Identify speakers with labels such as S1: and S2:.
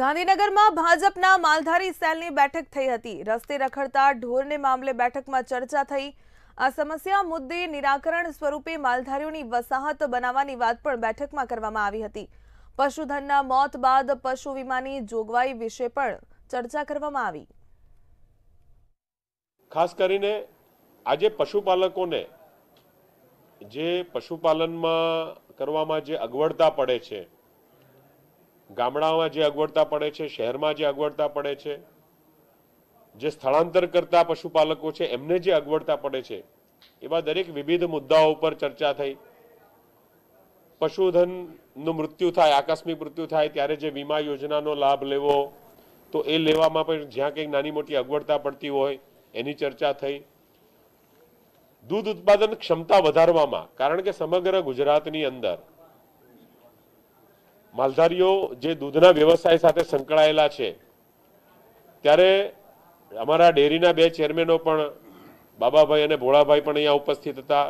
S1: ગાંધીનગરમાં ભાજપના માલધારી સેલની બેઠક થઈ હતી રસ્તે રખડતા ઢોરને મામલે બેઠકમાં ચર્ચા થઈ આ સમસ્યા મુદ્દે નિરાકરણ સ્વરૂપે માલધારીઓની વસાહત બનાવવાની વાત પણ બેઠકમાં કરવામાં આવી હતી પશુધનના મોત બાદ પશુ વીમાની જોગવાઈ વિશે પણ ચર્ચા કરવામાં આવી
S2: ખાસ કરીને આજે પશુપાલકોને જે પશુપાલનમાં કરવામાં જે અગવડતા પડે છે ગામડાઓમાં જે અગવડતા પડે છે શહેરમાં જે અગવડતા પડે છે જે સ્થળાંતર કરતા પશુપાલકો છે એમને જે અગવડતા પડે છે એવા દરેક વિવિધ મુદ્દાઓ ઉપર ચર્ચા થઈ પશુધનનું મૃત્યુ થાય આકસ્મિક મૃત્યુ થાય ત્યારે જે વીમા યોજનાનો લાભ લેવો તો એ લેવામાં પણ જ્યાં કંઈક નાની મોટી અગવડતા પડતી હોય એની ચર્ચા થઈ દૂધ ઉત્પાદન ક્ષમતા વધારવામાં કારણ કે સમગ્ર ગુજરાતની અંદર માલધારીઓ જે દૂધના વ્યવસાય સાથે સંકળાયેલા છે ત્યારે અમારા ડેરીના બે ચેરમેનો પણ બાબાભાઈ અને ભોળાભાઈ પણ અહીંયા ઉપસ્થિત હતા